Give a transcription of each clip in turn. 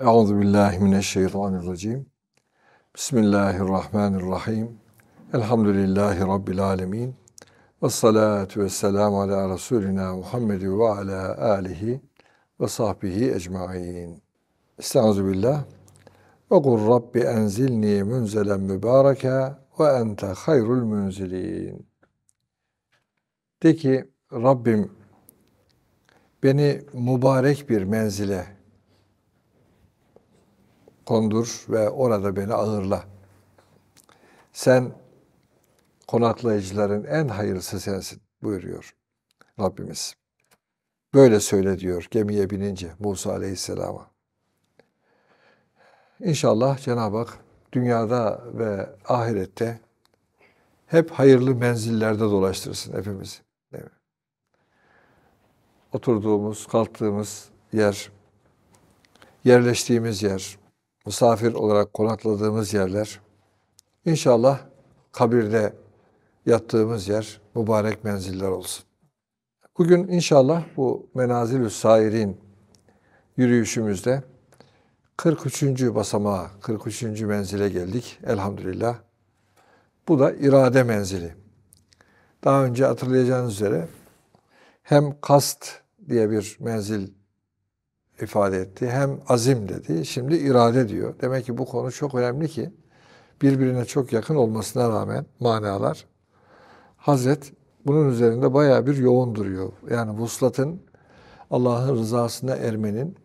Euzu billahi mineşşeytanirracim. Bismillahirrahmanirrahim. Elhamdülillahi rabbil alamin. Ve salatu ve selam ala rasulina Muhammed ve ala alihi ve sahbihi ecmaîn. Estaizu billah. Ve kul rabbi enzilni münzelen mübareke ve ente hayrul münzilin. De ki Rabbim beni mübarek bir menzile kondur ve orada beni ağırla. Sen konaklayıcıların en hayırlısı sensin buyuruyor Rabbimiz. Böyle söyle diyor gemiye binince Musa Aleyhisselam'a. İnşallah Cenab-ı Hak dünyada ve ahirette hep hayırlı menzillerde dolaştırsın hepimizi. Değil Oturduğumuz, kalktığımız yer, yerleştiğimiz yer, misafir olarak konakladığımız yerler, inşallah kabirde yattığımız yer mübarek menziller olsun. Bugün inşallah bu Menazilü Sair'in yürüyüşümüzde 43. basamağa, 43. menzile geldik elhamdülillah. Bu da irade menzili. Daha önce hatırlayacağınız üzere hem kast diye bir menzil ifade etti, hem azim dedi, şimdi irade diyor. Demek ki bu konu çok önemli ki birbirine çok yakın olmasına rağmen manalar Hazret bunun üzerinde bayağı bir yoğun duruyor. Yani vuslatın Allah'ın rızasına ermenin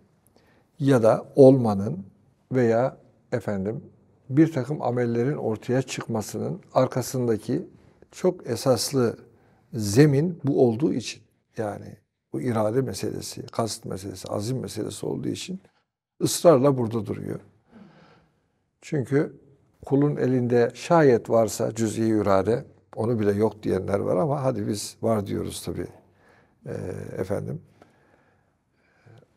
ya da olmanın veya efendim bir takım amellerin ortaya çıkmasının arkasındaki çok esaslı zemin bu olduğu için yani bu irade meselesi, kast meselesi, azim meselesi olduğu için ısrarla burada duruyor. Çünkü kulun elinde şayet varsa cüz'i irade, onu bile yok diyenler var ama hadi biz var diyoruz tabii e, efendim.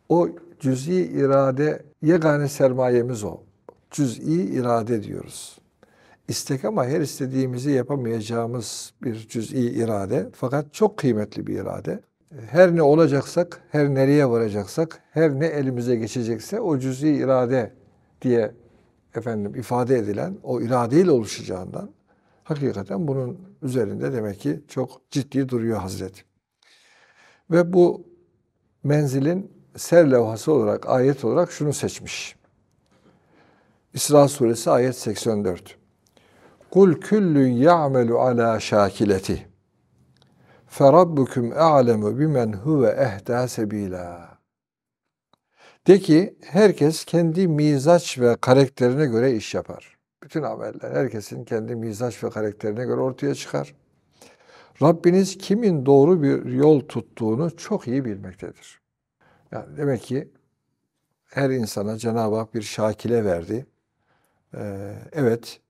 O cüz'i irade yegane sermayemiz o. Cüz'i irade diyoruz. İstek ama her istediğimizi yapamayacağımız bir cüz'i irade fakat çok kıymetli bir irade her ne olacaksak, her nereye varacaksak, her ne elimize geçecekse o cüz'i irade diye efendim ifade edilen o iradeyle oluşacağından hakikaten bunun üzerinde demek ki çok ciddi duruyor Hazret. Ve bu menzilin ser levhası olarak, ayet olarak şunu seçmiş. İsra suresi ayet 84. Kul küllün ya'melu ala şakileti. فَرَبُّكُمْ اَعْلَمُ بِمَنْ هُوَ اَهْدَى سَب۪يلًا De ki herkes kendi mizaç ve karakterine göre iş yapar. Bütün ameller herkesin kendi mizaç ve karakterine göre ortaya çıkar. Rabbiniz kimin doğru bir yol tuttuğunu çok iyi bilmektedir. Yani demek ki her insana Cenab-ı Hak bir şakile verdi. Ee, evet,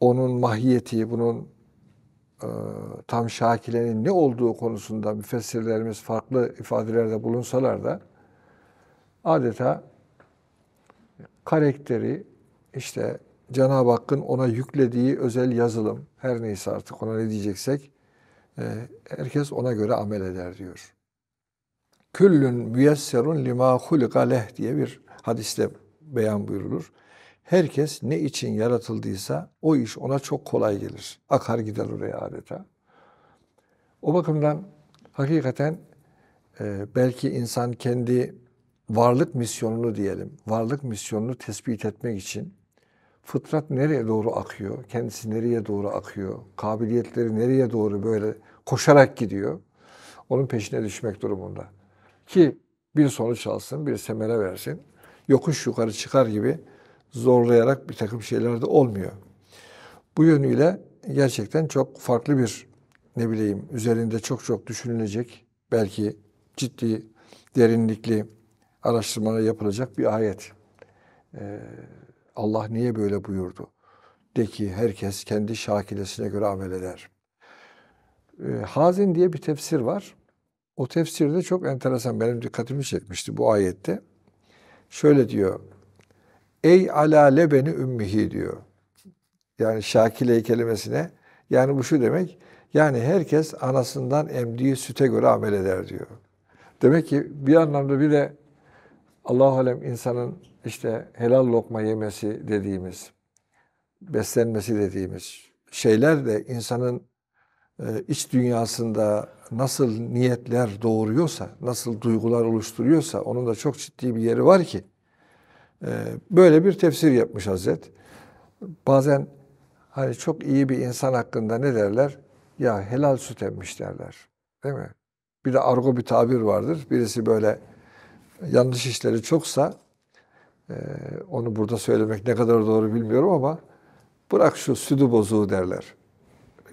onun mahiyeti, bunun e, tam şakilenin ne olduğu konusunda müfessirlerimiz farklı ifadelerde bulunsalar da adeta karakteri işte Cenab-ı Hakk'ın ona yüklediği özel yazılım her neyse artık ona ne diyeceksek e, herkes ona göre amel eder diyor. Küllün müyesserun lima hulika leh diye bir hadiste beyan buyurulur. Herkes ne için yaratıldıysa o iş ona çok kolay gelir. Akar gider oraya adeta. O bakımdan hakikaten e, belki insan kendi varlık misyonunu diyelim, varlık misyonunu tespit etmek için fıtrat nereye doğru akıyor, kendisi nereye doğru akıyor, kabiliyetleri nereye doğru böyle koşarak gidiyor, onun peşine düşmek durumunda. Ki bir sonuç alsın, bir semere versin, yokuş yukarı çıkar gibi zorlayarak bir takım şeyler de olmuyor. Bu yönüyle gerçekten çok farklı bir ne bileyim üzerinde çok çok düşünülecek belki ciddi derinlikli araştırmalar yapılacak bir ayet. Ee, Allah niye böyle buyurdu? De ki herkes kendi şakilesine göre amel eder. Ee, Hazin diye bir tefsir var. O tefsirde çok enteresan benim dikkatimi çekmişti bu ayette. Şöyle diyor Ey alale beni ümmihi diyor. Yani şakile kelimesine. Yani bu şu demek. Yani herkes anasından emdiği süte göre amel eder diyor. Demek ki bir anlamda bir de Allah alem insanın işte helal lokma yemesi dediğimiz, beslenmesi dediğimiz şeyler de insanın e, iç dünyasında nasıl niyetler doğuruyorsa, nasıl duygular oluşturuyorsa onun da çok ciddi bir yeri var ki ee, böyle bir tefsir yapmış Hazret. Bazen hani çok iyi bir insan hakkında ne derler? Ya helal süt emmiş derler. Değil mi? Bir de argo bir tabir vardır. Birisi böyle yanlış işleri çoksa e, onu burada söylemek ne kadar doğru bilmiyorum ama bırak şu sütü bozuğu derler.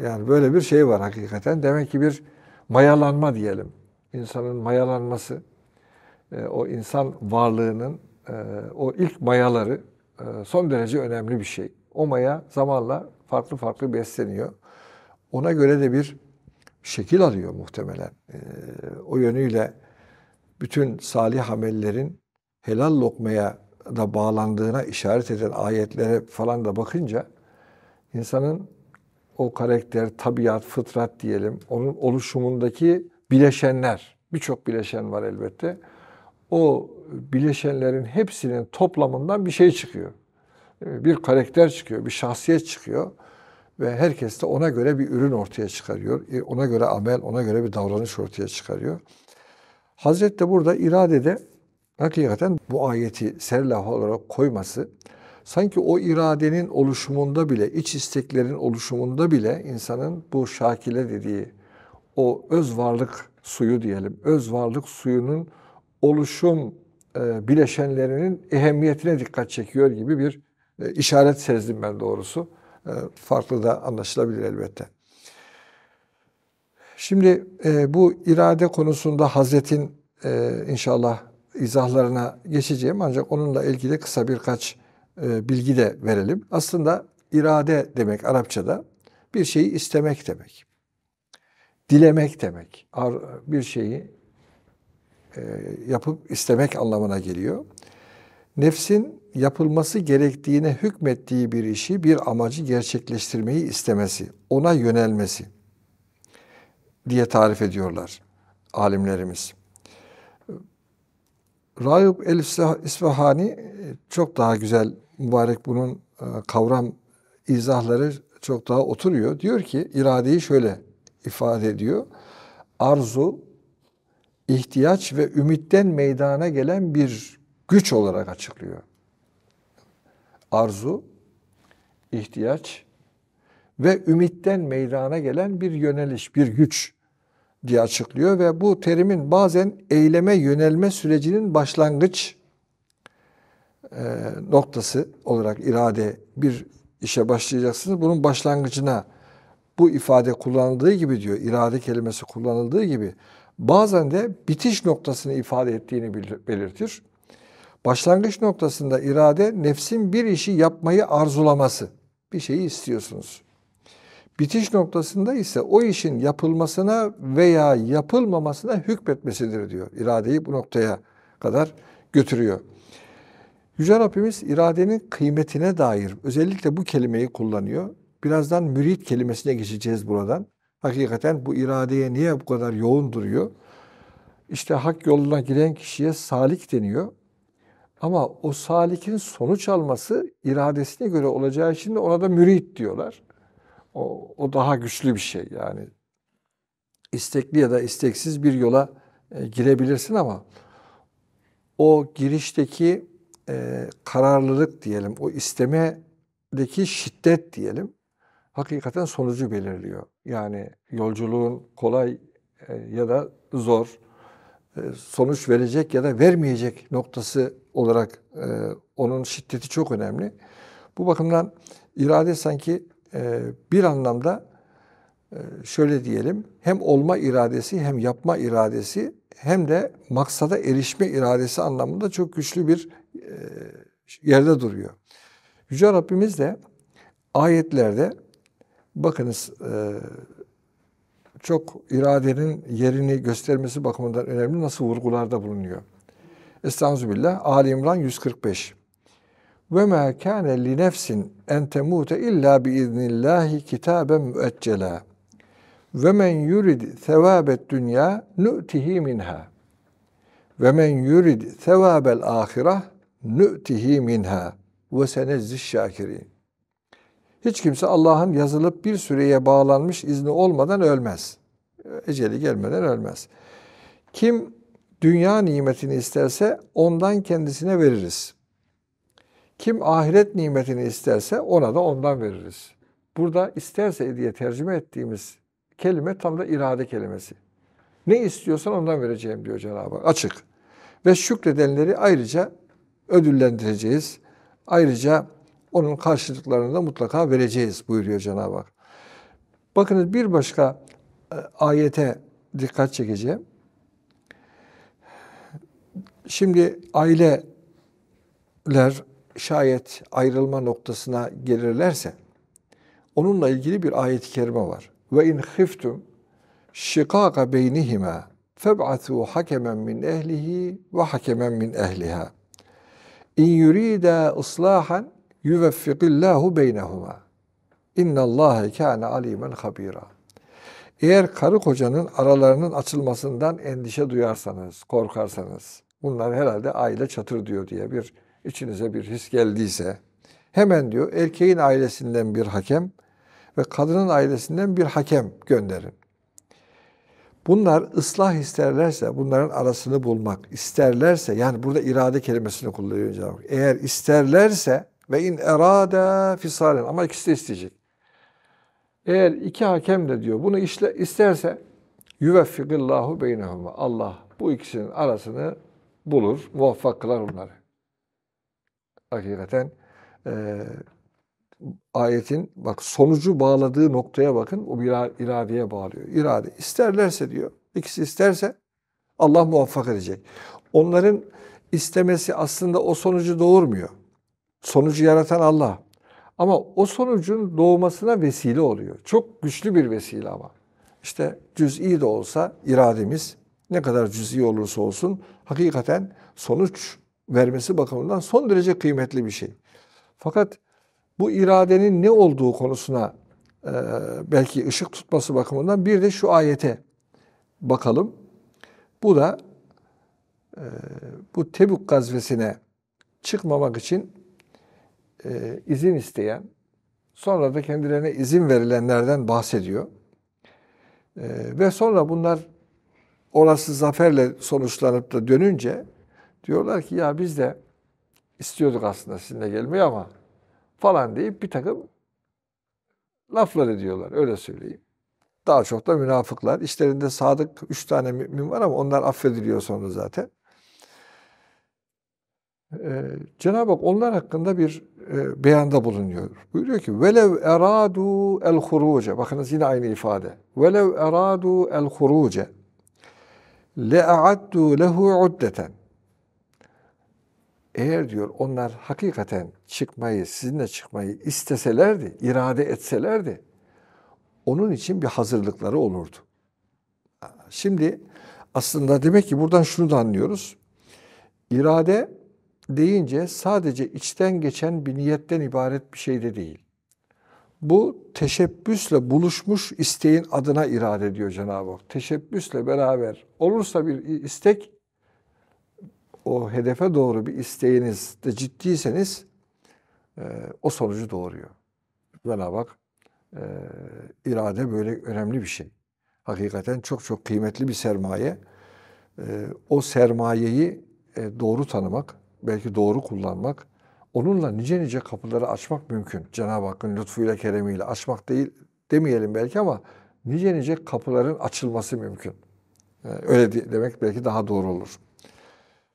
Yani böyle bir şey var hakikaten. Demek ki bir mayalanma diyelim. İnsanın mayalanması, e, o insan varlığının ee, o ilk mayaları e, son derece önemli bir şey. O maya zamanla farklı farklı besleniyor. Ona göre de bir şekil alıyor muhtemelen. Ee, o yönüyle bütün salih amellerin helal lokmaya da bağlandığına işaret eden ayetlere falan da bakınca insanın o karakter, tabiat, fıtrat diyelim, onun oluşumundaki bileşenler, birçok bileşen var elbette o bileşenlerin hepsinin toplamından bir şey çıkıyor. Ee, bir karakter çıkıyor, bir şahsiyet çıkıyor ve herkes de ona göre bir ürün ortaya çıkarıyor. E, ona göre amel, ona göre bir davranış ortaya çıkarıyor. Hazret de burada iradede hakikaten bu ayeti serlah olarak koyması sanki o iradenin oluşumunda bile, iç isteklerin oluşumunda bile insanın bu şakile dediği o öz varlık suyu diyelim, öz varlık suyunun oluşum e, bileşenlerinin ehemmiyetine dikkat çekiyor gibi bir e, işaret sezdim ben doğrusu. E, farklı da anlaşılabilir elbette. Şimdi bu irade konusunda Hazret'in inşallah izahlarına geçeceğim ancak onunla ilgili kısa birkaç bilgi de verelim. Aslında irade demek Arapçada bir şeyi istemek demek. Dilemek demek. Bir şeyi e, yapıp istemek anlamına geliyor. Nefsin yapılması gerektiğine hükmettiği bir işi, bir amacı gerçekleştirmeyi istemesi, ona yönelmesi diye tarif ediyorlar alimlerimiz. Raib el-İsfahani e, çok daha güzel, mübarek bunun e, kavram izahları çok daha oturuyor. Diyor ki iradeyi şöyle ifade ediyor. Arzu, ihtiyaç ve ümitten meydana gelen bir güç olarak açıklıyor. Arzu, ihtiyaç ve ümitten meydana gelen bir yöneliş, bir güç diye açıklıyor ve bu terimin bazen eyleme yönelme sürecinin başlangıç e, noktası olarak irade bir işe başlayacaksınız. Bunun başlangıcına bu ifade kullanıldığı gibi diyor, irade kelimesi kullanıldığı gibi bazen de bitiş noktasını ifade ettiğini belirtir. Başlangıç noktasında irade nefsin bir işi yapmayı arzulaması. Bir şeyi istiyorsunuz. Bitiş noktasında ise o işin yapılmasına veya yapılmamasına hükmetmesidir diyor. İradeyi bu noktaya kadar götürüyor. Yüce Rabbimiz iradenin kıymetine dair özellikle bu kelimeyi kullanıyor. Birazdan mürit kelimesine geçeceğiz buradan hakikaten bu iradeye niye bu kadar yoğun duruyor? İşte hak yoluna giren kişiye salik deniyor. Ama o salikin sonuç alması iradesine göre olacağı için de ona da mürit diyorlar. O, o daha güçlü bir şey yani. istekli ya da isteksiz bir yola e, girebilirsin ama o girişteki e, kararlılık diyelim, o istemedeki şiddet diyelim hakikaten sonucu belirliyor. Yani yolculuğun kolay e, ya da zor e, sonuç verecek ya da vermeyecek noktası olarak e, onun şiddeti çok önemli. Bu bakımdan irade sanki bir anlamda şöyle diyelim hem olma iradesi hem yapma iradesi hem de maksada erişme iradesi anlamında çok güçlü bir yerde duruyor. Yüce Rabbimiz de ayetlerde Bakınız e, çok iradenin yerini göstermesi bakımından önemli nasıl vurgularda bulunuyor. Estağfirullah. Ali İmran 145. Ve ma kana li nefsin en temute illa bi iznillahi kitaben müeccela. Ve men yurid sevabet dünya nu'tihi minha. Ve men yurid sevabel ahireh nu'tihi minha. Ve senezziş şakirin. Hiç kimse Allah'ın yazılıp bir süreye bağlanmış izni olmadan ölmez. Eceli gelmeden ölmez. Kim dünya nimetini isterse ondan kendisine veririz. Kim ahiret nimetini isterse ona da ondan veririz. Burada isterse diye tercüme ettiğimiz kelime tam da irade kelimesi. Ne istiyorsan ondan vereceğim diyor Cenab-ı Hak. Açık. Ve şükredenleri ayrıca ödüllendireceğiz. Ayrıca onun karşılıklarını da mutlaka vereceğiz buyuruyor Cenab-ı Hak. Bakınız bir başka e, ayete dikkat çekeceğim. Şimdi aileler şayet ayrılma noktasına gelirlerse onunla ilgili bir ayet-i kerime var. Ve in khiftum şikaka beynihima feb'atu hakemen min ehlihi ve hakemen min ehliha. İn yurida ıslahan yuveffikillahu beynehuma. İnna İnnallâhe kâne alîmen habîrâ. Eğer karı kocanın aralarının açılmasından endişe duyarsanız, korkarsanız, bunlar herhalde aile çatır diyor diye bir içinize bir his geldiyse, hemen diyor erkeğin ailesinden bir hakem ve kadının ailesinden bir hakem gönderin. Bunlar ıslah isterlerse, bunların arasını bulmak isterlerse, yani burada irade kelimesini kullanıyor. Eğer isterlerse, ve in erada fisalen ama ikisi de isteyecek. Eğer iki hakem de diyor bunu işle, isterse yüveffigillahu beynehuma. Allah bu ikisinin arasını bulur, muvaffak kılar onları. Hakikaten e, ayetin bak sonucu bağladığı noktaya bakın o bir iradeye bağlıyor. İrade isterlerse diyor. ikisi isterse Allah muvaffak edecek. Onların istemesi aslında o sonucu doğurmuyor. Sonucu yaratan Allah. Ama o sonucun doğmasına vesile oluyor. Çok güçlü bir vesile ama. İşte cüz'i de olsa irademiz ne kadar cüz'i olursa olsun hakikaten sonuç vermesi bakımından son derece kıymetli bir şey. Fakat bu iradenin ne olduğu konusuna e, belki ışık tutması bakımından bir de şu ayete bakalım. Bu da e, bu Tebuk gazvesine çıkmamak için e, izin isteyen, sonra da kendilerine izin verilenlerden bahsediyor. E, ve sonra bunlar orası zaferle sonuçlanıp da dönünce diyorlar ki ya biz de istiyorduk aslında sizinle gelmeyi ama falan deyip bir takım laflar ediyorlar öyle söyleyeyim. Daha çok da münafıklar. İşlerinde sadık üç tane mümin var ama onlar affediliyor sonra zaten. Ee, Cenab-ı Hak onlar hakkında bir e, beyanda bulunuyor. Buyuruyor ki velev eradu el huruce. Bakınız yine aynı ifade. Velev eradu el huruce. Le'a'addu lehu uddeten. Eğer diyor onlar hakikaten çıkmayı, sizinle çıkmayı isteselerdi, irade etselerdi, onun için bir hazırlıkları olurdu. Şimdi aslında demek ki buradan şunu da anlıyoruz. İrade deyince sadece içten geçen bir niyetten ibaret bir şey de değil. Bu teşebbüsle buluşmuş isteğin adına irade ediyor Cenab-ı Hak. Teşebbüsle beraber olursa bir istek, o hedefe doğru bir isteğiniz de ciddiyseniz e, o sonucu doğuruyor. Cenab-ı Hak e, irade böyle önemli bir şey. Hakikaten çok çok kıymetli bir sermaye. E, o sermayeyi e, doğru tanımak, belki doğru kullanmak, onunla nice nice kapıları açmak mümkün. Cenab-ı Hakk'ın lütfuyla, keremiyle açmak değil demeyelim belki ama nice nice kapıların açılması mümkün. Ee, öyle demek belki daha doğru olur.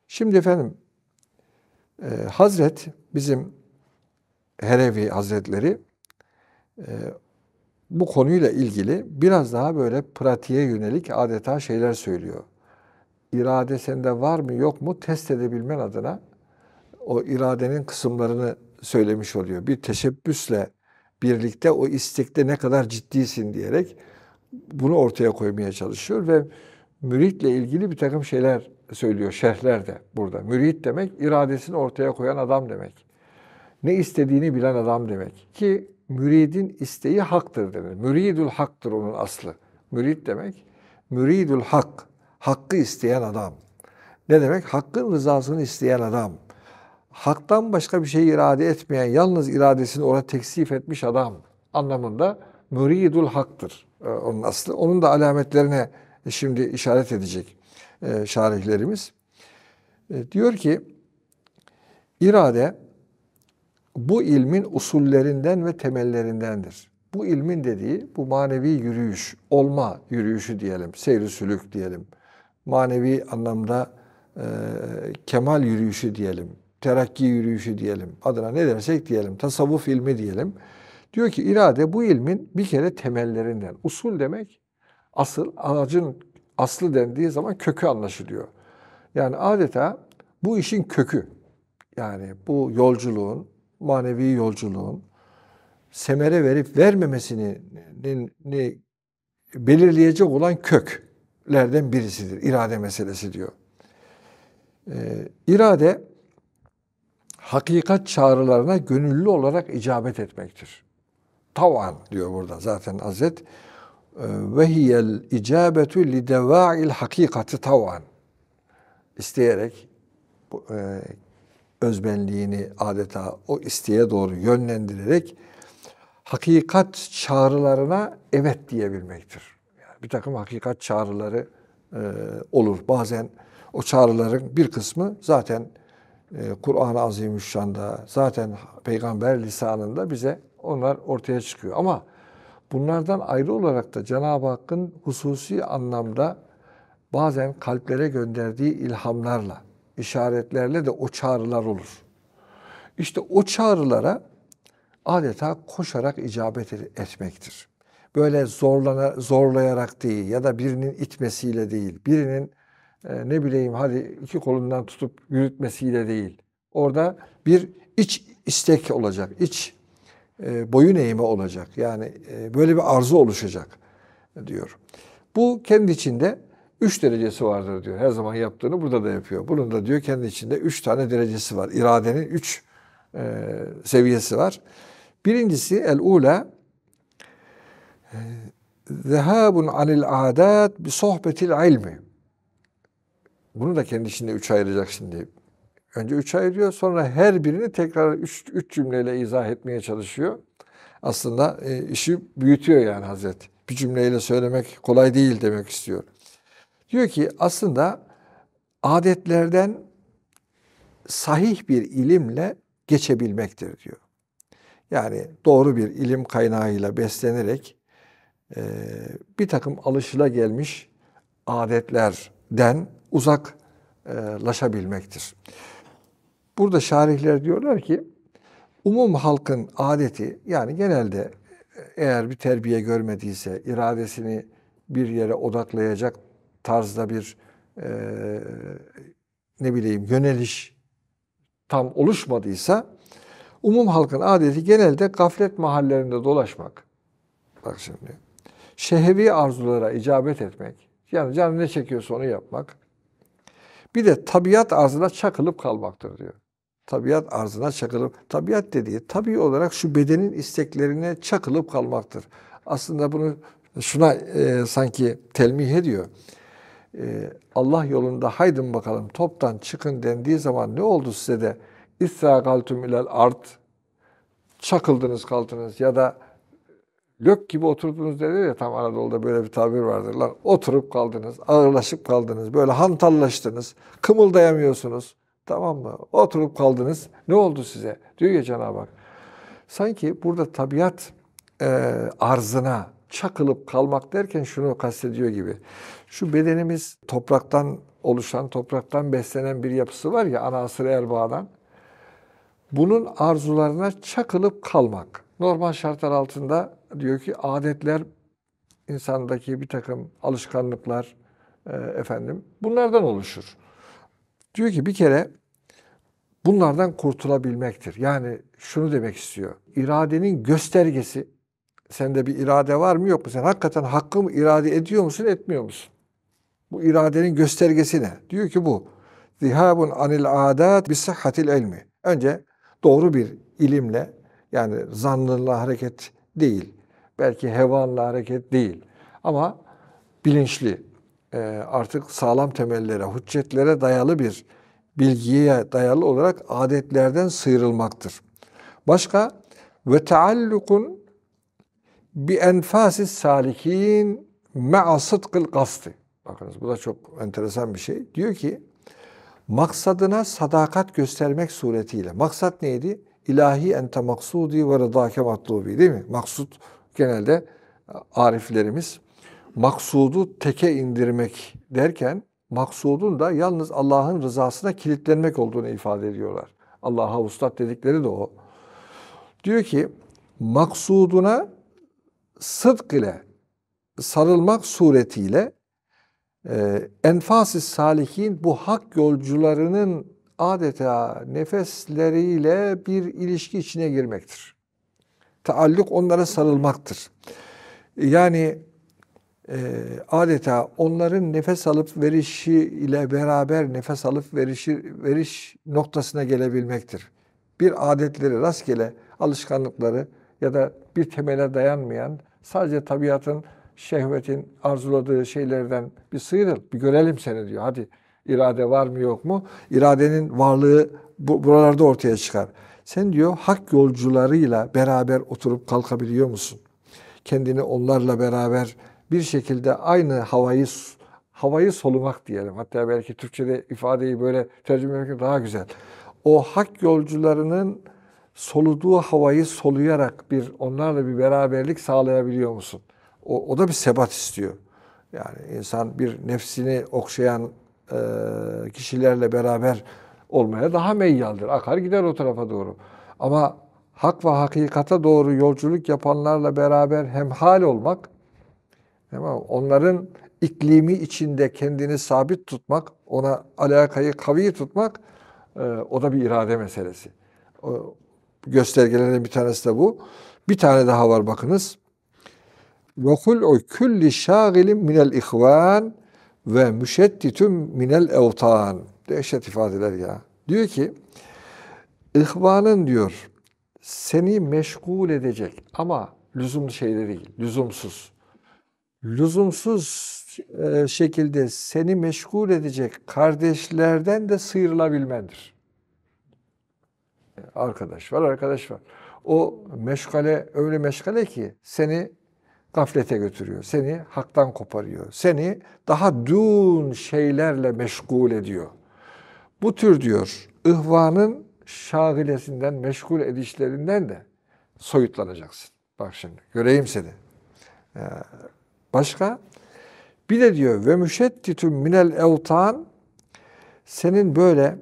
Şimdi efendim, e, Hazret bizim Herevi Hazretleri e, bu konuyla ilgili biraz daha böyle pratiğe yönelik adeta şeyler söylüyor. İrade sende var mı yok mu test edebilmen adına o iradenin kısımlarını söylemiş oluyor. Bir teşebbüsle birlikte o istekte ne kadar ciddisin diyerek bunu ortaya koymaya çalışıyor ve müritle ilgili bir takım şeyler söylüyor şerhler de burada. Mürit demek iradesini ortaya koyan adam demek. Ne istediğini bilen adam demek. Ki müridin isteği haktır denir. Müridül haktır onun aslı. Mürit demek müridül hak. Hakkı isteyen adam. Ne demek? Hakkın rızasını isteyen adam haktan başka bir şey irade etmeyen, yalnız iradesini orada teksif etmiş adam anlamında müridul haktır ee, onun aslı. Onun da alametlerine şimdi işaret edecek e, şarihlerimiz. E, diyor ki, irade bu ilmin usullerinden ve temellerindendir. Bu ilmin dediği bu manevi yürüyüş, olma yürüyüşü diyelim, seyri sülük diyelim, manevi anlamda e, kemal yürüyüşü diyelim, terakki yürüyüşü diyelim, adına ne dersek diyelim, tasavvuf ilmi diyelim. Diyor ki irade bu ilmin bir kere temellerinden. Usul demek asıl, ağacın aslı dendiği zaman kökü anlaşılıyor. Yani adeta bu işin kökü. Yani bu yolculuğun, manevi yolculuğun semere verip vermemesini belirleyecek olan köklerden birisidir. irade meselesi diyor. Ee, irade hakikat çağrılarına gönüllü olarak icabet etmektir. Tavan diyor burada zaten Hazret. Ee, Ve hiyel icabetu li deva'il hakikati tavan. İsteyerek e, özbenliğini adeta o isteğe doğru yönlendirerek hakikat çağrılarına evet diyebilmektir. Yani bir takım hakikat çağrıları e, olur. Bazen o çağrıların bir kısmı zaten ee, Kur'an-ı Azimüşşan'da zaten peygamber lisanında bize onlar ortaya çıkıyor. Ama bunlardan ayrı olarak da Cenab-ı Hakk'ın hususi anlamda bazen kalplere gönderdiği ilhamlarla, işaretlerle de o çağrılar olur. İşte o çağrılara adeta koşarak icabet etmektir. Böyle zorlana, zorlayarak değil ya da birinin itmesiyle değil, birinin e, ne bileyim hadi iki kolundan tutup yürütmesiyle değil. Orada bir iç istek olacak, iç e, boyun eğimi olacak. Yani e, böyle bir arzu oluşacak diyor. Bu kendi içinde üç derecesi vardır diyor. Her zaman yaptığını burada da yapıyor. Bunun da diyor kendi içinde üç tane derecesi var. İradenin üç e, seviyesi var. Birincisi el-ula e, zehabun anil adat bi sohbetil ilmi. Bunu da kendi içinde üç ayıracak şimdi. Önce üç ayırıyor sonra her birini tekrar üç, üç cümleyle izah etmeye çalışıyor. Aslında e, işi büyütüyor yani Hazret. Bir cümleyle söylemek kolay değil demek istiyor. Diyor ki aslında adetlerden sahih bir ilimle geçebilmektir diyor. Yani doğru bir ilim kaynağıyla beslenerek e, bir takım alışıla gelmiş adetlerden uzaklaşabilmektir. Burada şarihler diyorlar ki umum halkın adeti yani genelde eğer bir terbiye görmediyse iradesini bir yere odaklayacak tarzda bir e, ne bileyim yöneliş tam oluşmadıysa umum halkın adeti genelde gaflet mahallerinde dolaşmak. Bak şimdi. Şehevi arzulara icabet etmek. Yani canı ne çekiyorsa onu yapmak. Bir de tabiat arzına çakılıp kalmaktır diyor. Tabiat arzına çakılıp, tabiat dediği tabi olarak şu bedenin isteklerine çakılıp kalmaktır. Aslında bunu şuna e, sanki telmih ediyor. E, Allah yolunda haydın bakalım toptan çıkın dendiği zaman ne oldu size de? İsra galtum ilel art çakıldınız kaldınız ya da lök gibi oturdunuz dedi ya tam Anadolu'da böyle bir tabir vardır. Lan oturup kaldınız, ağırlaşıp kaldınız, böyle hantallaştınız, kımıldayamıyorsunuz. Tamam mı? Oturup kaldınız. Ne oldu size? Diyor ya Cenab-ı Hak. Sanki burada tabiat e, arzına çakılıp kalmak derken şunu kastediyor gibi. Şu bedenimiz topraktan oluşan, topraktan beslenen bir yapısı var ya ana asır erbağdan. Bunun arzularına çakılıp kalmak. Normal şartlar altında diyor ki adetler insandaki bir takım alışkanlıklar e, efendim bunlardan oluşur. Diyor ki bir kere bunlardan kurtulabilmektir. Yani şunu demek istiyor. İradenin göstergesi sende bir irade var mı yok mu? Sen hakikaten hakkım mı irade ediyor musun etmiyor musun? Bu iradenin göstergesi ne? Diyor ki bu. Zihabun anil adat bi sıhhatil ilmi. Önce doğru bir ilimle yani zanlılığa hareket değil belki hevanla hareket değil ama bilinçli e, artık sağlam temellere, hüccetlere dayalı bir bilgiye dayalı olarak adetlerden sıyrılmaktır. Başka ve taallukun bi enfasi salikin ma'a sıdkıl kasti. Bakınız bu da çok enteresan bir şey. Diyor ki maksadına sadakat göstermek suretiyle. Maksat neydi? İlahi ente maksudi ve rıdake matlubi değil mi? Maksut genelde e, ariflerimiz maksudu teke indirmek derken maksudun da yalnız Allah'ın rızasına kilitlenmek olduğunu ifade ediyorlar. Allah'a ustat dedikleri de o. Diyor ki maksuduna sıdk ile sarılmak suretiyle e, enfas-ı salihin bu hak yolcularının adeta nefesleriyle bir ilişki içine girmektir taalluk onlara sarılmaktır. Yani e, adeta onların nefes alıp verişi ile beraber nefes alıp verişi, veriş noktasına gelebilmektir. Bir adetleri rastgele alışkanlıkları ya da bir temele dayanmayan sadece tabiatın, şehvetin arzuladığı şeylerden bir sıyrıl, bir görelim seni diyor. Hadi irade var mı yok mu? İradenin varlığı bu, buralarda ortaya çıkar. Sen diyor hak yolcularıyla beraber oturup kalkabiliyor musun? Kendini onlarla beraber bir şekilde aynı havayı havayı solumak diyelim. Hatta belki Türkçe'de ifadeyi böyle tercüme etmek daha güzel. O hak yolcularının soluduğu havayı soluyarak bir onlarla bir beraberlik sağlayabiliyor musun? O, o da bir sebat istiyor. Yani insan bir nefsini okşayan e, kişilerle beraber olmaya daha meyyaldir. Akar gider o tarafa doğru. Ama hak ve hakikata doğru yolculuk yapanlarla beraber hemhal hal olmak, onların iklimi içinde kendini sabit tutmak, ona alakayı kavi tutmak, e, o da bir irade meselesi. Göstergelerden bir tanesi de bu. Bir tane daha var bakınız. Ve hul'u külli şâgilin minel ihvan ve müşettitun minel evtan. Dehşet ifadeler ya. Diyor ki, ihvanın diyor, seni meşgul edecek ama lüzumlu şeyleri değil, lüzumsuz. Lüzumsuz e, şekilde seni meşgul edecek kardeşlerden de sıyrılabilmendir. E, arkadaş var, arkadaş var. O meşgale öyle meşgale ki seni gaflete götürüyor, seni haktan koparıyor, seni daha dün şeylerle meşgul ediyor. Bu tür diyor ıhvanın şagilesinden, meşgul edişlerinden de soyutlanacaksın. Bak şimdi göreyim seni. Ee, başka? Bir de diyor ve müşettitun minel evtan senin böyle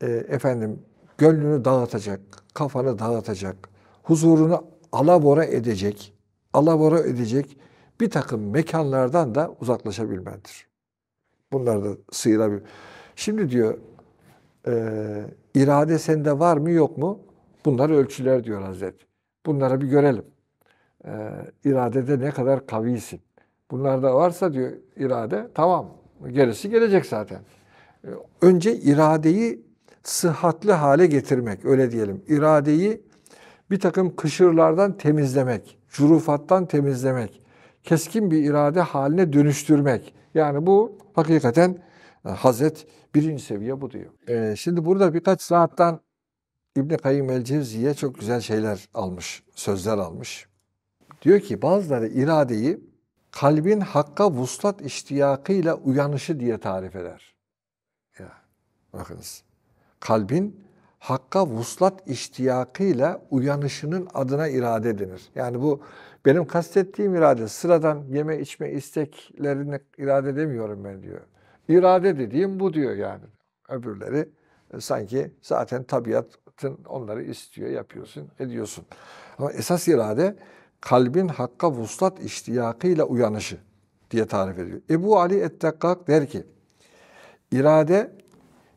e, efendim gönlünü dağıtacak, kafanı dağıtacak, huzurunu alabora edecek, alabora edecek bir takım mekanlardan da uzaklaşabilmendir. Bunlar da sıyırabil. Şimdi diyor, e, irade sende var mı yok mu? Bunlar ölçüler diyor Hazreti. Bunlara bir görelim. E, iradede ne kadar kavisin. Bunlarda varsa diyor irade tamam. Gerisi gelecek zaten. E, önce iradeyi sıhhatli hale getirmek öyle diyelim. İradeyi bir takım kışırlardan temizlemek, curufattan temizlemek, keskin bir irade haline dönüştürmek. Yani bu hakikaten ee, Hazret birinci seviye bu diyor. Ee, şimdi burada birkaç saatten İbn-i Kayyum el Cevzi'ye çok güzel şeyler almış, sözler almış. Diyor ki bazıları iradeyi kalbin hakka vuslat iştiyakıyla uyanışı diye tarif eder. Ya, bakınız. Kalbin hakka vuslat iştiyakıyla uyanışının adına irade denir. Yani bu benim kastettiğim irade sıradan yeme içme isteklerini irade demiyorum ben diyor. İrade dediğim bu diyor yani. Öbürleri e, sanki zaten tabiatın onları istiyor, yapıyorsun, ediyorsun. Ama esas irade kalbin hakka vuslat iştiyakıyla uyanışı diye tarif ediyor. Ebu Ali Ettekkak der ki, irade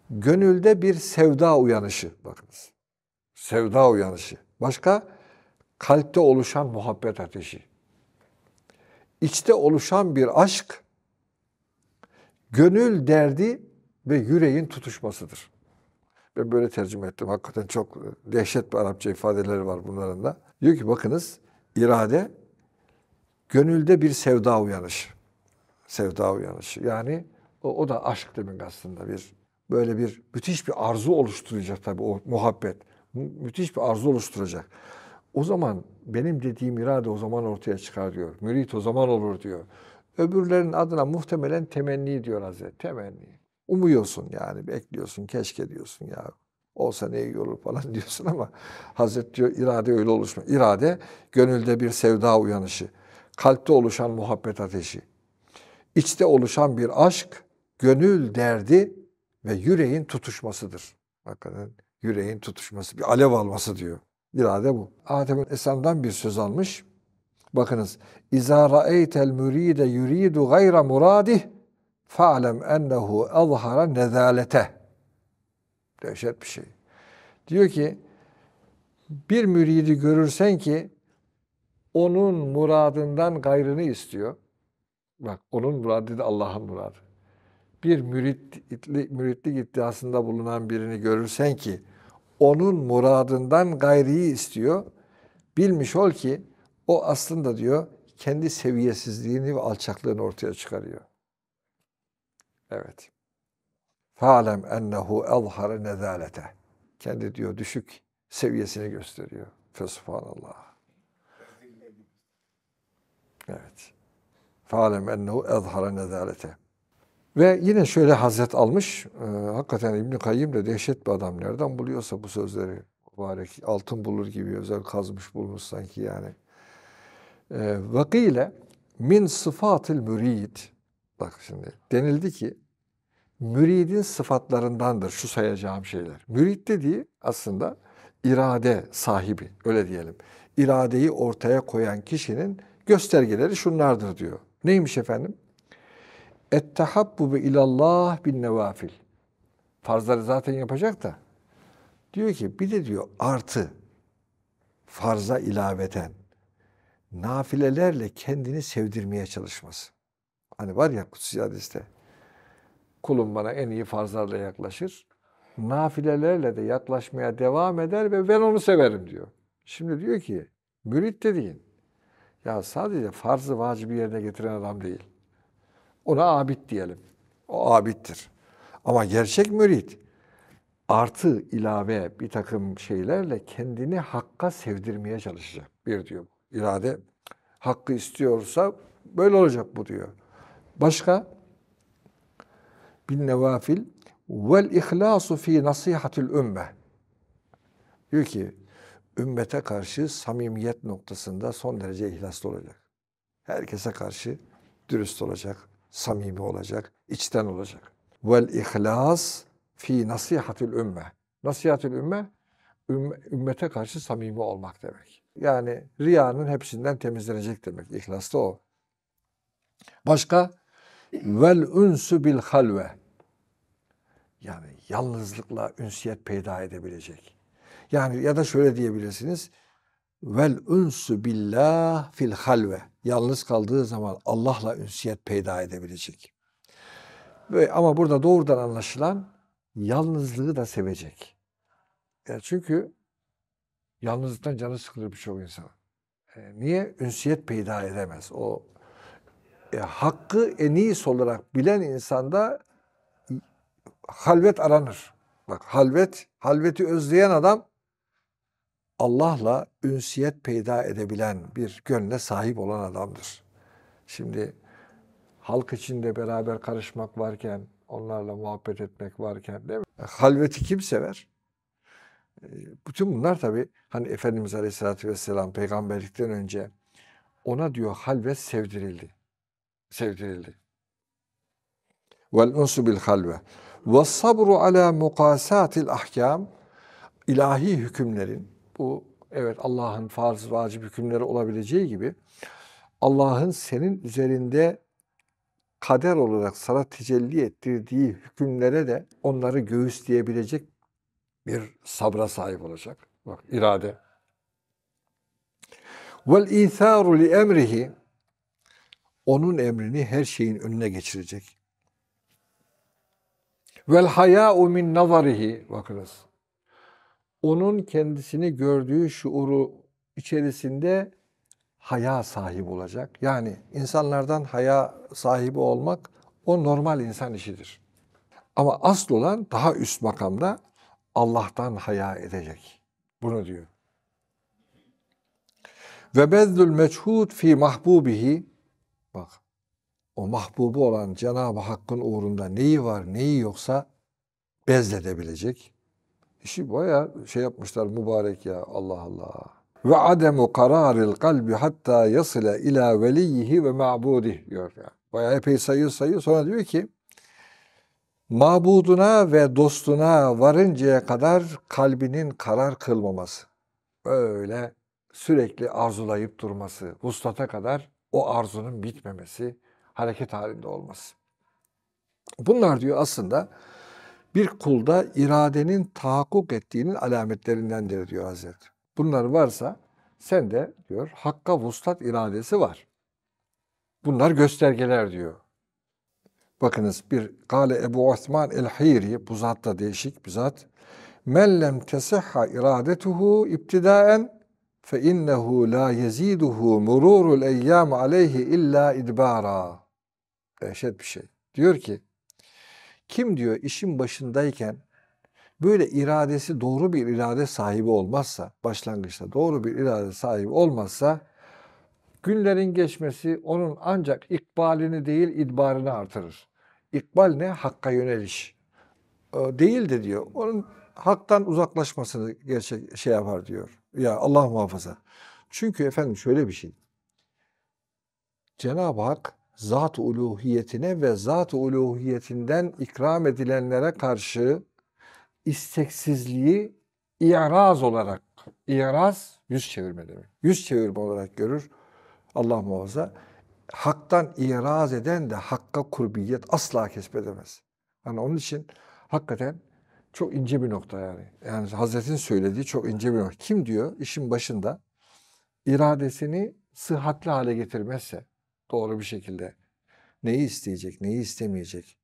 gönülde bir sevda uyanışı. Bakınız, sevda uyanışı. Başka, kalpte oluşan muhabbet ateşi. İçte oluşan bir aşk, gönül derdi ve yüreğin tutuşmasıdır. Ben böyle tercüme ettim. Hakikaten çok e, dehşet bir Arapça ifadeleri var bunların da. Diyor ki bakınız irade gönülde bir sevda uyanışı. Sevda uyanışı. Yani o, o da aşk demek aslında bir böyle bir müthiş bir arzu oluşturacak tabii o muhabbet. Müthiş bir arzu oluşturacak. O zaman benim dediğim irade o zaman ortaya çıkar diyor. Mürit o zaman olur diyor. Öbürlerin adına muhtemelen temenni diyor Hazreti. Temenni. Umuyorsun yani bekliyorsun keşke diyorsun ya olsa ne iyi olur falan diyorsun ama Hazreti diyor irade öyle oluşma. İrade gönülde bir sevda uyanışı, kalpte oluşan muhabbet ateşi, içte oluşan bir aşk, gönül derdi ve yüreğin tutuşmasıdır. bakın yüreğin tutuşması, bir alev alması diyor. İrade bu. Adem Esam'dan bir söz almış. Bakınız. İza ra'eytel müride yuridu gayra muradih fa'lem ennehu azhara nezalete. Dehşet bir şey. Diyor ki bir müridi görürsen ki onun muradından gayrını istiyor. Bak onun muradı da Allah'ın muradı. Bir müritlik, müritlik iddiasında bulunan birini görürsen ki onun muradından gayriyi istiyor. Bilmiş ol ki o aslında diyor kendi seviyesizliğini ve alçaklığını ortaya çıkarıyor. Evet. Fa'lem ennehu azhara nezalete. Kendi diyor düşük seviyesini gösteriyor. Fesubhanallah. Evet. Fa'lem ennehu azhara nezalete. Ve yine şöyle hazret almış. E, hakikaten İbn Kayyim de dehşet bir adam. Nereden buluyorsa bu sözleri mübarek altın bulur gibi özel kazmış bulmuş sanki yani. Ve ee, kıyle min sıfatil mürid. Bak şimdi denildi ki müridin sıfatlarındandır şu sayacağım şeyler. Mürid dediği aslında irade sahibi öyle diyelim. İradeyi ortaya koyan kişinin göstergeleri şunlardır diyor. Neymiş efendim? Ettehabbube ilallah bin nevafil. Farzları zaten yapacak da. Diyor ki bir de diyor artı farza ilaveten nafilelerle kendini sevdirmeye çalışması. Hani var ya kutsi hadiste kulum bana en iyi farzlarla yaklaşır. Nafilelerle de yaklaşmaya devam eder ve ben onu severim diyor. Şimdi diyor ki mürit dediğin ya sadece farzı vacibi yerine getiren adam değil. Ona abid diyelim. O abittir. Ama gerçek mürit artı ilave bir takım şeylerle kendini hakka sevdirmeye çalışacak. Bir diyor bu irade hakkı istiyorsa böyle olacak bu diyor. Başka bin nevafil vel ihlasu fi nasihatil ümme. Diyor ki ümmete karşı samimiyet noktasında son derece ihlaslı olacak. Herkese karşı dürüst olacak, samimi olacak, içten olacak. Vel ihlas fi nasihatil ümme. Nasihatil ümme ümmete karşı samimi olmak demek. Yani riyanın hepsinden temizlenecek demek. İhlas da o. Başka vel ünsü bil halve. Yani yalnızlıkla ünsiyet peyda edebilecek. Yani ya da şöyle diyebilirsiniz. Vel ünsü billah fil halve. Yalnız kaldığı zaman Allah'la ünsiyet peyda edebilecek. Ve, ama burada doğrudan anlaşılan yalnızlığı da sevecek. Yani e, çünkü Yalnızlıktan canı sıkılır birçok insan. E, niye? Ünsiyet peyda edemez. O e, hakkı en iyisi olarak bilen insanda halvet aranır. Bak halvet, halveti özleyen adam Allah'la ünsiyet peyda edebilen bir gönle sahip olan adamdır. Şimdi halk içinde beraber karışmak varken, onlarla muhabbet etmek varken değil mi? Halveti kim sever? bütün bunlar tabi hani Efendimiz Aleyhisselatü Vesselam peygamberlikten önce ona diyor halvet sevdirildi. Sevdirildi. Vel unsu bil halve. Ve sabru ala mukasatil ahkam ilahi hükümlerin bu evet Allah'ın farz vacip hükümleri olabileceği gibi Allah'ın senin üzerinde kader olarak sana tecelli ettirdiği hükümlere de onları göğüsleyebilecek bir sabra sahip olacak. Bak irade. Vel itharu li emrihi onun emrini her şeyin önüne geçirecek. Vel haya'u min nazarihi bakınız. Onun kendisini gördüğü şuuru içerisinde haya sahibi olacak. Yani insanlardan haya sahibi olmak o normal insan işidir. Ama asıl olan daha üst makamda Allah'tan haya edecek. Bunu diyor. Ve bezdül meçhud fi mahbubihi bak o mahbubu olan Cenab-ı Hakk'ın uğrunda neyi var neyi yoksa bezledebilecek. İşi baya şey yapmışlar mübarek ya Allah Allah. Ve ademu kararil kalbi hatta yasile ila veliyhi ve ma'budih diyor ya. Yani. Bayağı epey sayıyor sayıyor sonra diyor ki mabuduna ve dostuna varıncaya kadar kalbinin karar kılmaması. Böyle sürekli arzulayıp durması, vuslata kadar o arzunun bitmemesi, hareket halinde olması. Bunlar diyor aslında bir kulda iradenin tahakkuk ettiğinin alametlerindendir diyor Hazreti. Bunlar varsa sen de diyor hakka vuslat iradesi var. Bunlar göstergeler diyor Bakınız bir Gale Ebu Osman el-Hiri bu zat da değişik bir zat. Mellem tesihha iradetuhu ibtidaen fe innehu la yeziduhu mururul eyyam aleyhi illa idbara. Dehşet bir şey. Diyor ki kim diyor işin başındayken böyle iradesi doğru bir irade sahibi olmazsa, başlangıçta doğru bir irade sahibi olmazsa Günlerin geçmesi onun ancak ikbalini değil idbarını artırır. İkbal ne? Hakka yöneliş. Ee, değil de diyor. Onun haktan uzaklaşmasını gerçek şey yapar diyor. Ya Allah muhafaza. Çünkü efendim şöyle bir şey. Cenab-ı Hak zat uluhiyetine ve zat uluhiyetinden ikram edilenlere karşı isteksizliği iraz olarak, iraz yüz çevirme demek. Yüz çevirme olarak görür. Allah muhafaza. Hak'tan iraz eden de Hakk'a kurbiyet asla kesbedemez. Yani onun için hakikaten çok ince bir nokta yani. Yani Hazret'in söylediği çok ince bir nokta. Kim diyor işin başında iradesini sıhhatli hale getirmezse doğru bir şekilde neyi isteyecek, neyi istemeyecek?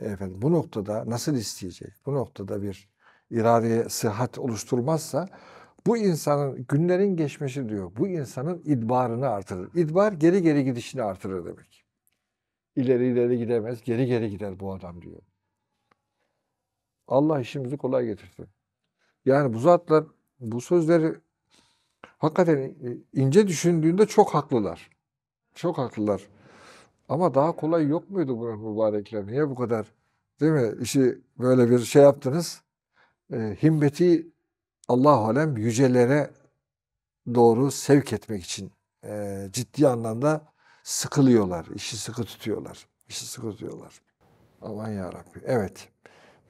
Efendim bu noktada nasıl isteyecek? Bu noktada bir iradeye sıhhat oluşturmazsa bu insanın günlerin geçmesi diyor. Bu insanın idbarını artırır. İdbar geri geri gidişini artırır demek. İleri ileri gidemez, geri geri gider bu adam diyor. Allah işimizi kolay getirdi. Yani bu zatlar bu sözleri hakikaten e, ince düşündüğünde çok haklılar. Çok haklılar. Ama daha kolay yok muydu bu mübarekler? Niye bu kadar değil mi? İşi böyle bir şey yaptınız. E, himbeti Allah alem yücelere doğru sevk etmek için e, ciddi anlamda sıkılıyorlar, işi sıkı tutuyorlar, işi sıkı tutuyorlar. Aman ya Rabbi. Evet.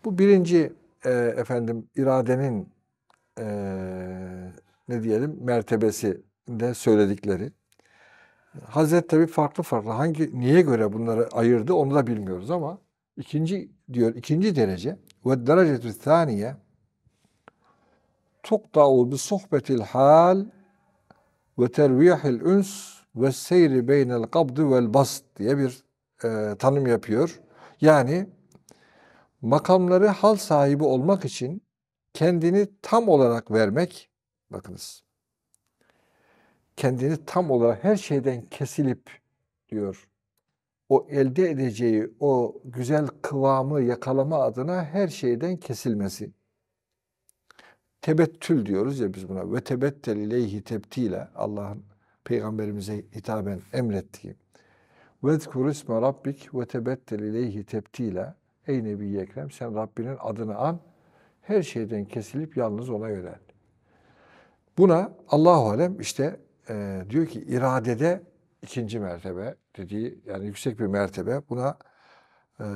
Bu birinci e, efendim iradenin e, ne diyelim mertebesi de söyledikleri. Hazret tabi farklı farklı hangi niye göre bunları ayırdı onu da bilmiyoruz ama ikinci diyor ikinci derece ve derecetü saniye tuqta'u bi sohbetil hal ve tervihil üns ve seyri beynel kabdı vel bast diye bir e, tanım yapıyor. Yani makamları hal sahibi olmak için kendini tam olarak vermek, bakınız, kendini tam olarak her şeyden kesilip diyor, o elde edeceği o güzel kıvamı yakalama adına her şeyden kesilmesi tebettül diyoruz ya biz buna. Ve tebettel ileyhi tebtiyle Allah'ın peygamberimize hitaben emrettiği. Vezkur isme rabbik ve tebettel ileyhi tebtiyle. Ey Nebi Ekrem sen Rabbinin adını an. Her şeyden kesilip yalnız ona yönel. Buna Allahu alem işte e, diyor ki iradede ikinci mertebe dediği yani yüksek bir mertebe. Buna e,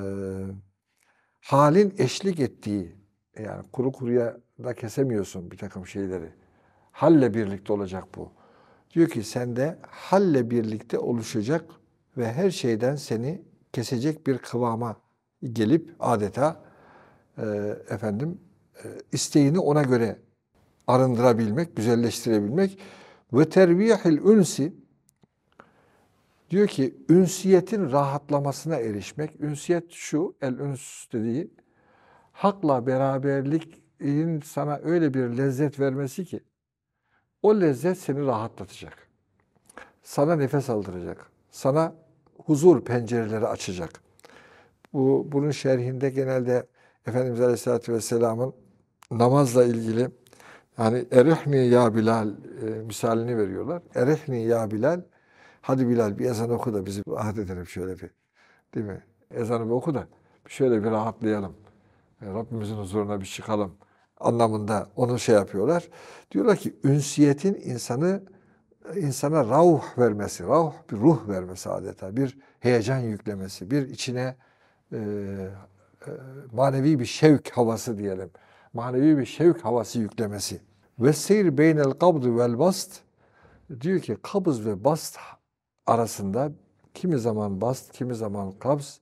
halin eşlik ettiği e, yani kuru kuruya da kesemiyorsun bir takım şeyleri. Halle birlikte olacak bu. Diyor ki sende halle birlikte oluşacak ve her şeyden seni kesecek bir kıvama gelip adeta e, efendim e, isteğini ona göre arındırabilmek, güzelleştirebilmek ve tervihil ünsi diyor ki ünsiyetin rahatlamasına erişmek. Ünsiyet şu, el üns dediği hakla beraberliğin sana öyle bir lezzet vermesi ki o lezzet seni rahatlatacak. Sana nefes aldıracak. Sana huzur pencereleri açacak. Bu bunun şerhinde genelde Efendimiz Aleyhisselatü Vesselam'ın namazla ilgili yani erihni ya Bilal e, misalini veriyorlar. Erihni ya Bilal hadi Bilal bir ezan oku da bizi rahat edelim şöyle bir. Değil mi? Ezanı bir oku da şöyle bir rahatlayalım. E, Rabbimizin huzuruna bir çıkalım anlamında onu şey yapıyorlar. Diyorlar ki ünsiyetin insanı insana rauh vermesi, rauh bir ruh vermesi adeta, bir heyecan yüklemesi, bir içine e, e, manevi bir şevk havası diyelim, manevi bir şevk havası yüklemesi. Ve seyir beynel kabd vel bast diyor ki kabız ve bast arasında kimi zaman bast, kimi zaman kabz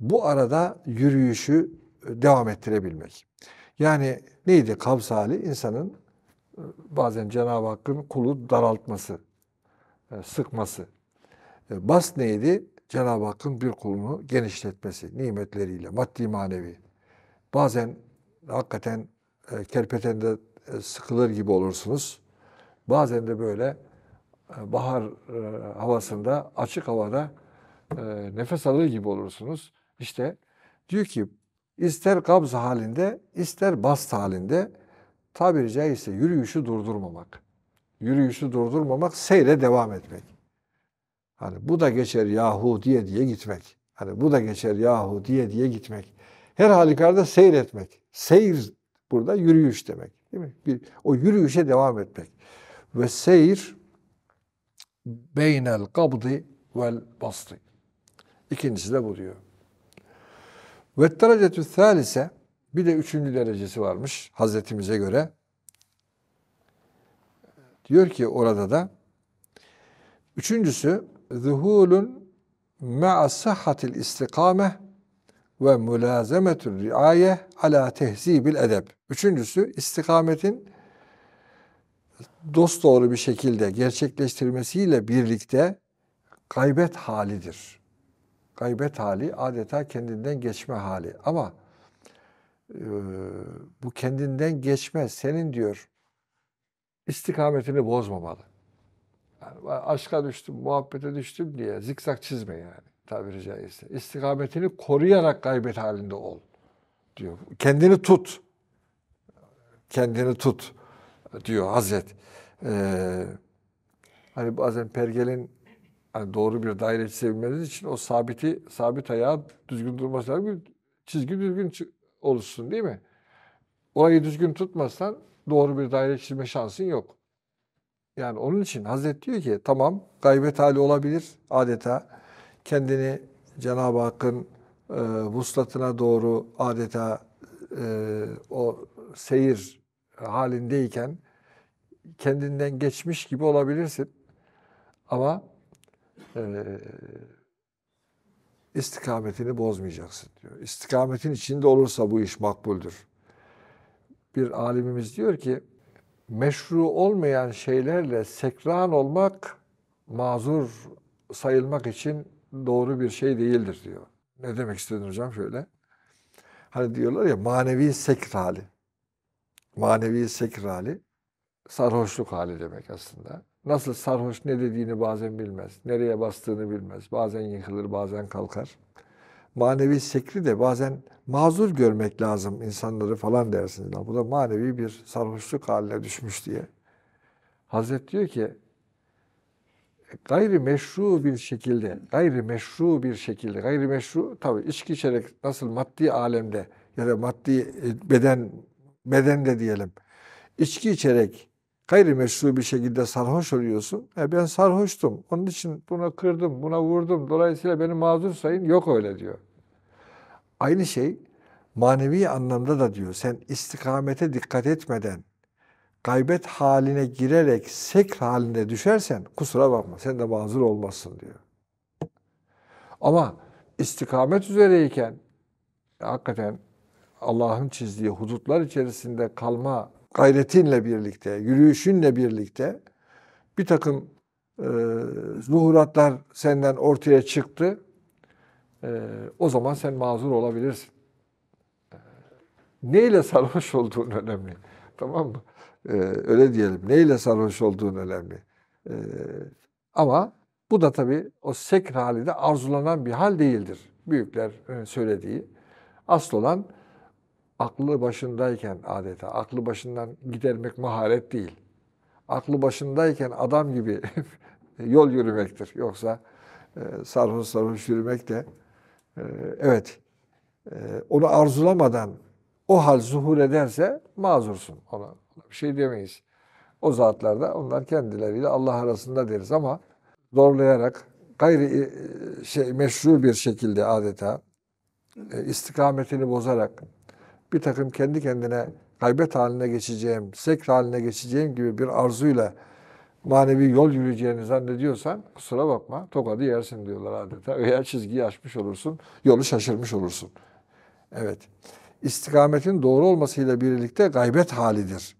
bu arada yürüyüşü devam ettirebilmek. Yani neydi kabz hali? İnsanın e, bazen Cenab-ı Hakk'ın kulu daraltması, e, sıkması. E, bas neydi? Cenab-ı Hakk'ın bir kulunu genişletmesi, nimetleriyle, maddi manevi. Bazen hakikaten kerpetende sıkılır gibi olursunuz. Bazen de böyle bahar havasında, açık havada nefes alır gibi olursunuz. İşte diyor ki ister kabz halinde, ister bast halinde tabiri caizse yürüyüşü durdurmamak. Yürüyüşü durdurmamak, seyre devam etmek. Hani bu da geçer yahu diye diye gitmek. Hani bu da geçer yahu diye diye gitmek. Her halükarda seyretmek. Seyir burada yürüyüş demek. Değil mi? Bir, o yürüyüşe devam etmek. Ve seyir beynel kabdi vel bastı. İkincisi de bu diyor. Ve derecetü salise bir de üçüncü derecesi varmış Hazretimize göre. Diyor ki orada da üçüncüsü zuhulun ma'a sıhhatil istikame ve mülazemetül riaye ala tehzibil edep. Üçüncüsü istikametin doğru bir şekilde gerçekleştirmesiyle birlikte gaybet halidir gaybet hali adeta kendinden geçme hali. Ama e, bu kendinden geçme senin diyor istikametini bozmamalı. Yani aşka düştüm, muhabbete düştüm diye zikzak çizme yani tabiri caizse. İstikametini koruyarak gaybet halinde ol diyor. Kendini tut. Kendini tut diyor Hazret. Ee, hani bazen pergelin hani doğru bir daire çizebilmeniz için o sabiti, sabit ayağı düzgün durması lazım. Bir çizgi düzgün oluşsun değil mi? Orayı düzgün tutmazsan doğru bir daire çizme şansın yok. Yani onun için Hazret diyor ki tamam gaybet hali olabilir adeta. Kendini Cenab-ı Hakk'ın e, vuslatına doğru adeta e, o seyir halindeyken kendinden geçmiş gibi olabilirsin. Ama e, istikametini bozmayacaksın diyor. İstikametin içinde olursa bu iş makbuldür. Bir alimimiz diyor ki meşru olmayan şeylerle sekran olmak mazur sayılmak için doğru bir şey değildir diyor. Ne demek istedin hocam şöyle? Hani diyorlar ya manevi sekr hali. Manevi sekr hali sarhoşluk hali demek aslında. Nasıl sarhoş ne dediğini bazen bilmez. Nereye bastığını bilmez. Bazen yıkılır, bazen kalkar. Manevi sekri de bazen mazur görmek lazım insanları falan dersiniz. Bu da manevi bir sarhoşluk haline düşmüş diye. Hazret diyor ki gayri meşru bir şekilde, gayri meşru bir şekilde, gayri meşru tabii içki içerek nasıl maddi alemde ya da maddi e, beden bedende diyelim. içki içerek gayrimeşru bir şekilde sarhoş oluyorsun. E ben sarhoştum. Onun için buna kırdım, buna vurdum. Dolayısıyla beni mazur sayın. Yok öyle diyor. Aynı şey manevi anlamda da diyor. Sen istikamete dikkat etmeden gaybet haline girerek sekr haline düşersen kusura bakma sen de mazur olmazsın diyor. Ama istikamet üzereyken hakikaten Allah'ın çizdiği hudutlar içerisinde kalma gayretinle birlikte, yürüyüşünle birlikte bir takım e, zuhuratlar senden ortaya çıktı. E, o zaman sen mazur olabilirsin. E, neyle sarhoş olduğun önemli. Tamam mı? E, öyle diyelim. Neyle sarhoş olduğun önemli. E, ama bu da tabii o sekr halinde arzulanan bir hal değildir. Büyükler e, söylediği. Asıl olan aklı başındayken adeta, aklı başından gidermek maharet değil. Aklı başındayken adam gibi yol yürümektir. Yoksa e, sarhoş sarhoş yürümek de e, evet e, onu arzulamadan o hal zuhur ederse mazursun. Ona bir şey demeyiz. O zatlarda onlar kendileriyle Allah arasında deriz ama zorlayarak gayri şey meşru bir şekilde adeta istikametini bozarak bir takım kendi kendine kaybet haline geçeceğim, sekr haline geçeceğim gibi bir arzuyla manevi yol yürüyeceğini zannediyorsan kusura bakma tokadı yersin diyorlar adeta. Veya çizgiyi aşmış olursun, yolu şaşırmış olursun. Evet. istikametin doğru olmasıyla birlikte gaybet halidir.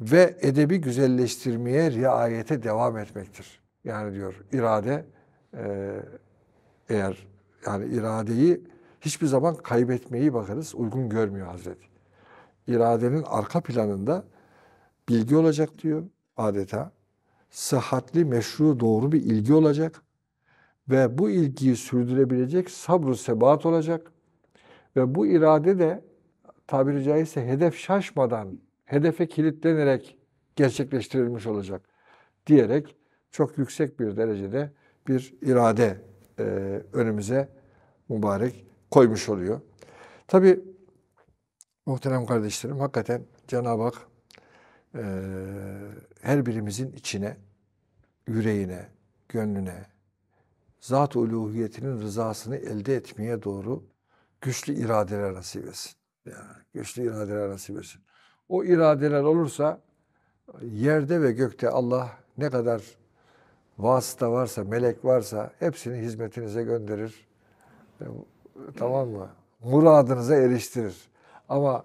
Ve edebi güzelleştirmeye, riayete devam etmektir. Yani diyor irade eğer yani iradeyi hiçbir zaman kaybetmeyi bakarız uygun görmüyor Hazreti. İradenin arka planında bilgi olacak diyor adeta. Sıhhatli, meşru, doğru bir ilgi olacak. Ve bu ilgiyi sürdürebilecek sabr sebat olacak. Ve bu irade de tabiri caizse hedef şaşmadan, hedefe kilitlenerek gerçekleştirilmiş olacak diyerek çok yüksek bir derecede bir irade e, önümüze mübarek koymuş oluyor. Tabi muhterem kardeşlerim hakikaten Cenab-ı Hak e, her birimizin içine, yüreğine, gönlüne, zat uluhiyetinin rızasını elde etmeye doğru güçlü iradeler nasip etsin. Yani güçlü iradeler nasip etsin. O iradeler olursa yerde ve gökte Allah ne kadar vasıta varsa, melek varsa hepsini hizmetinize gönderir tamam mı? Muradınıza eriştirir. Ama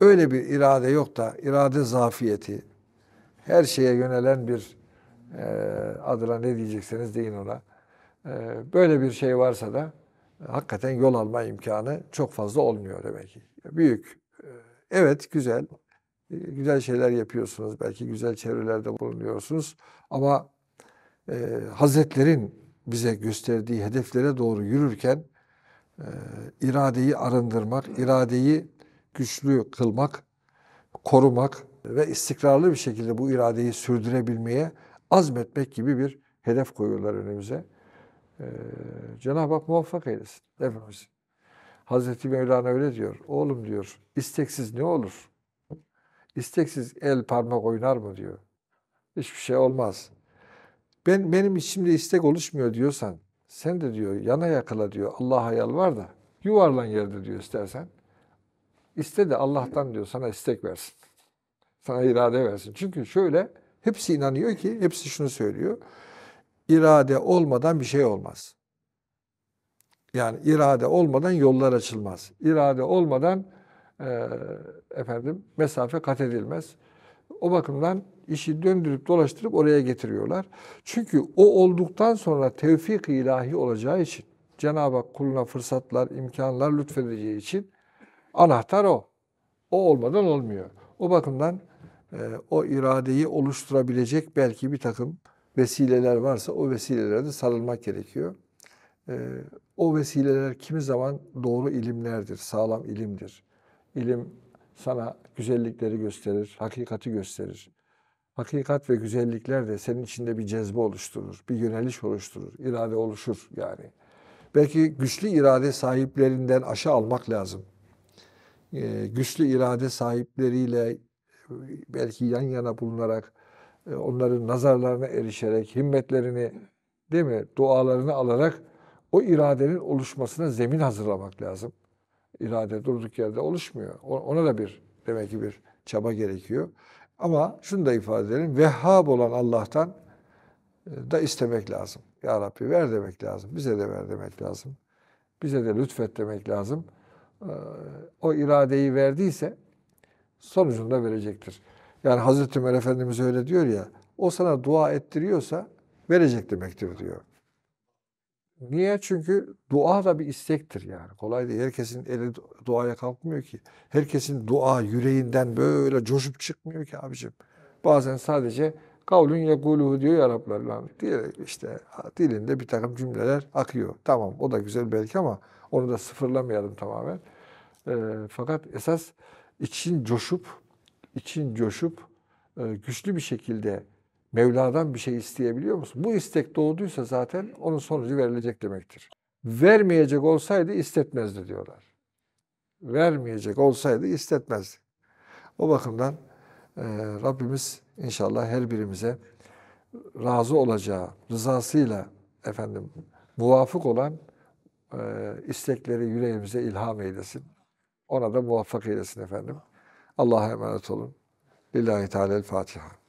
öyle bir irade yok da irade zafiyeti, her şeye yönelen bir e, adına ne diyecekseniz deyin ona. E, böyle bir şey varsa da e, hakikaten yol alma imkanı çok fazla olmuyor demek ki. Büyük. E, evet güzel. E, güzel şeyler yapıyorsunuz. Belki güzel çevrelerde bulunuyorsunuz. Ama e, Hazretlerin bize gösterdiği hedeflere doğru yürürken ee, iradeyi arındırmak, iradeyi güçlü kılmak, korumak ve istikrarlı bir şekilde bu iradeyi sürdürebilmeye azmetmek gibi bir hedef koyuyorlar önümüze. Ee, Cenab-ı Hak muvaffak eylesin. Efendimiz. Hazreti Mevlana öyle diyor. Oğlum diyor, isteksiz ne olur? İsteksiz el parmak oynar mı diyor. Hiçbir şey olmaz. Ben Benim içimde istek oluşmuyor diyorsan, sen de diyor yana yakıla diyor Allah'a yalvar da yuvarlan yerde diyor istersen. İste de Allah'tan diyor sana istek versin. Sana irade versin. Çünkü şöyle hepsi inanıyor ki hepsi şunu söylüyor. İrade olmadan bir şey olmaz. Yani irade olmadan yollar açılmaz. İrade olmadan e, efendim mesafe kat edilmez. O bakımdan işi döndürüp dolaştırıp oraya getiriyorlar. Çünkü o olduktan sonra tevfik ilahi olacağı için Cenab-ı Hak kuluna fırsatlar, imkanlar lütfedeceği için anahtar o. O olmadan olmuyor. O bakımdan e, o iradeyi oluşturabilecek belki bir takım vesileler varsa o vesilelere de sarılmak gerekiyor. E, o vesileler kimi zaman doğru ilimlerdir, sağlam ilimdir. İlim sana güzellikleri gösterir, hakikati gösterir hakikat ve güzellikler de senin içinde bir cezbe oluşturur, bir yöneliş oluşturur, irade oluşur yani. Belki güçlü irade sahiplerinden aşağı almak lazım. Ee, güçlü irade sahipleriyle e, belki yan yana bulunarak, e, onların nazarlarına erişerek, himmetlerini değil mi, dualarını alarak o iradenin oluşmasına zemin hazırlamak lazım. İrade durduk yerde oluşmuyor. Ona da bir demek ki bir çaba gerekiyor. Ama şunu da ifade edelim. Vehhab olan Allah'tan e, da istemek lazım. Ya Rabbi ver demek lazım. Bize de ver demek lazım. Bize de lütfet demek lazım. E, o iradeyi verdiyse sonucunu da verecektir. Yani Hazreti Ömer Efendimiz öyle diyor ya, o sana dua ettiriyorsa verecek demektir diyor. Niye? Çünkü dua da bir istektir yani. Kolay değil. Herkesin eli duaya kalkmıyor ki. Herkesin dua yüreğinden böyle coşup çıkmıyor ki abicim. Bazen sadece kavlun yekuluhu diyor ya Araplar lan diyerek işte dilinde bir takım cümleler akıyor. Tamam o da güzel belki ama onu da sıfırlamayalım tamamen. E, fakat esas için coşup, için coşup e, güçlü bir şekilde Mevla'dan bir şey isteyebiliyor musun? Bu istek doğduysa zaten onun sonucu verilecek demektir. Vermeyecek olsaydı istetmezdi diyorlar. Vermeyecek olsaydı istetmezdi. O bakımdan e, Rabbimiz inşallah her birimize razı olacağı, rızasıyla efendim muvafık olan e, istekleri yüreğimize ilham eylesin. Ona da muvaffak eylesin efendim. Allah'a emanet olun. Lillahi Teala'l-Fatiha.